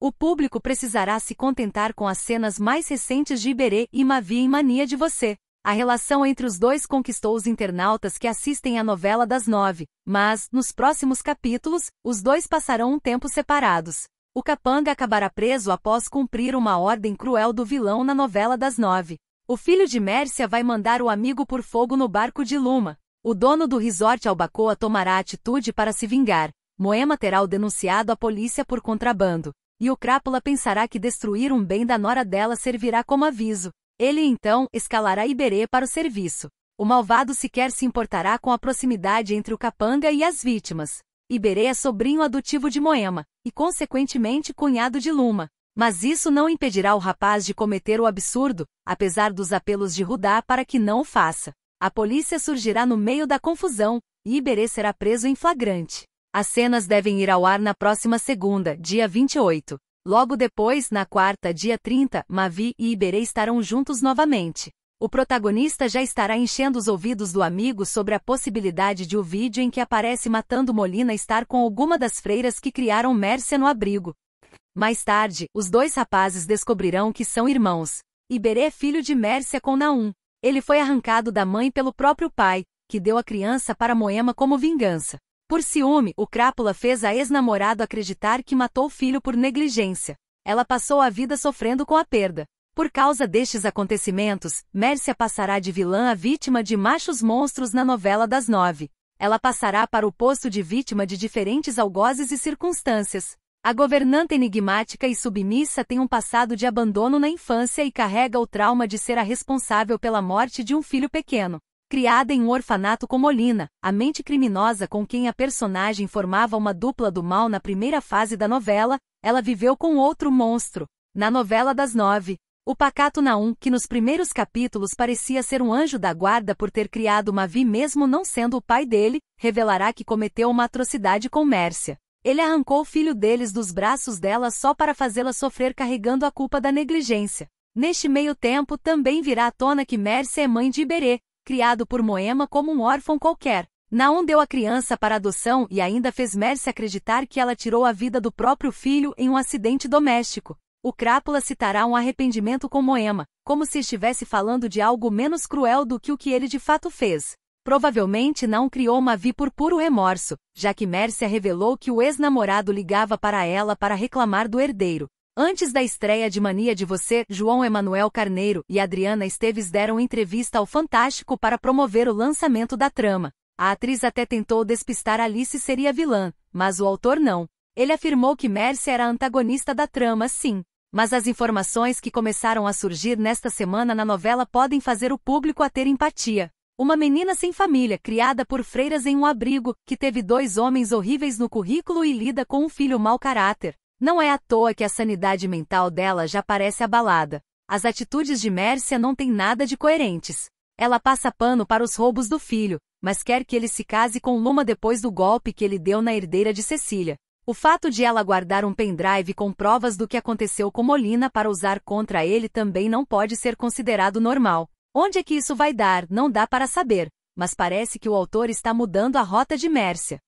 O público precisará se contentar com as cenas mais recentes de Iberê e Mavi em Mania de Você. A relação entre os dois conquistou os internautas que assistem à novela das nove, mas, nos próximos capítulos, os dois passarão um tempo separados. O capanga acabará preso após cumprir uma ordem cruel do vilão na novela das nove. O filho de Mércia vai mandar o amigo por fogo no barco de Luma. O dono do resort Albacoa tomará atitude para se vingar. Moema terá o denunciado à polícia por contrabando. E o crápula pensará que destruir um bem da nora dela servirá como aviso. Ele então escalará Iberê para o serviço. O malvado sequer se importará com a proximidade entre o capanga e as vítimas. Iberê é sobrinho adotivo de Moema, e consequentemente cunhado de Luma. Mas isso não impedirá o rapaz de cometer o absurdo, apesar dos apelos de Rudá para que não o faça. A polícia surgirá no meio da confusão, e Iberê será preso em flagrante. As cenas devem ir ao ar na próxima segunda, dia 28. Logo depois, na quarta, dia 30, Mavi e Iberê estarão juntos novamente. O protagonista já estará enchendo os ouvidos do amigo sobre a possibilidade de o vídeo em que aparece matando Molina estar com alguma das freiras que criaram Mércia no abrigo. Mais tarde, os dois rapazes descobrirão que são irmãos. Iberê é filho de Mércia com Naum. Ele foi arrancado da mãe pelo próprio pai, que deu a criança para Moema como vingança. Por ciúme, o crápula fez a ex-namorado acreditar que matou o filho por negligência. Ela passou a vida sofrendo com a perda. Por causa destes acontecimentos, Mércia passará de vilã a vítima de machos monstros na novela das nove. Ela passará para o posto de vítima de diferentes algozes e circunstâncias. A governanta enigmática e submissa tem um passado de abandono na infância e carrega o trauma de ser a responsável pela morte de um filho pequeno. Criada em um orfanato com Molina, a mente criminosa com quem a personagem formava uma dupla do mal na primeira fase da novela, ela viveu com outro monstro. Na novela das nove, o pacato Naum, que nos primeiros capítulos parecia ser um anjo da guarda por ter criado Mavi mesmo não sendo o pai dele, revelará que cometeu uma atrocidade com Mércia. Ele arrancou o filho deles dos braços dela só para fazê-la sofrer carregando a culpa da negligência. Neste meio tempo também virá à tona que Mércia é mãe de Iberê, criado por Moema como um órfão qualquer. Naon deu a criança para adoção e ainda fez Mercy acreditar que ela tirou a vida do próprio filho em um acidente doméstico. O Crápula citará um arrependimento com Moema, como se estivesse falando de algo menos cruel do que o que ele de fato fez. Provavelmente não criou Mavi por puro remorso, já que Mércia revelou que o ex-namorado ligava para ela para reclamar do herdeiro. Antes da estreia de Mania de Você, João Emanuel Carneiro e Adriana Esteves deram entrevista ao Fantástico para promover o lançamento da trama. A atriz até tentou despistar Alice seria vilã, mas o autor não. Ele afirmou que Mercy era antagonista da trama, sim. Mas as informações que começaram a surgir nesta semana na novela podem fazer o público a ter empatia. Uma menina sem família, criada por freiras em um abrigo, que teve dois homens horríveis no currículo e lida com um filho mau caráter. Não é à toa que a sanidade mental dela já parece abalada. As atitudes de Mércia não têm nada de coerentes. Ela passa pano para os roubos do filho, mas quer que ele se case com Luma depois do golpe que ele deu na herdeira de Cecília. O fato de ela guardar um pendrive com provas do que aconteceu com Molina para usar contra ele também não pode ser considerado normal. Onde é que isso vai dar, não dá para saber, mas parece que o autor está mudando a rota de Mércia.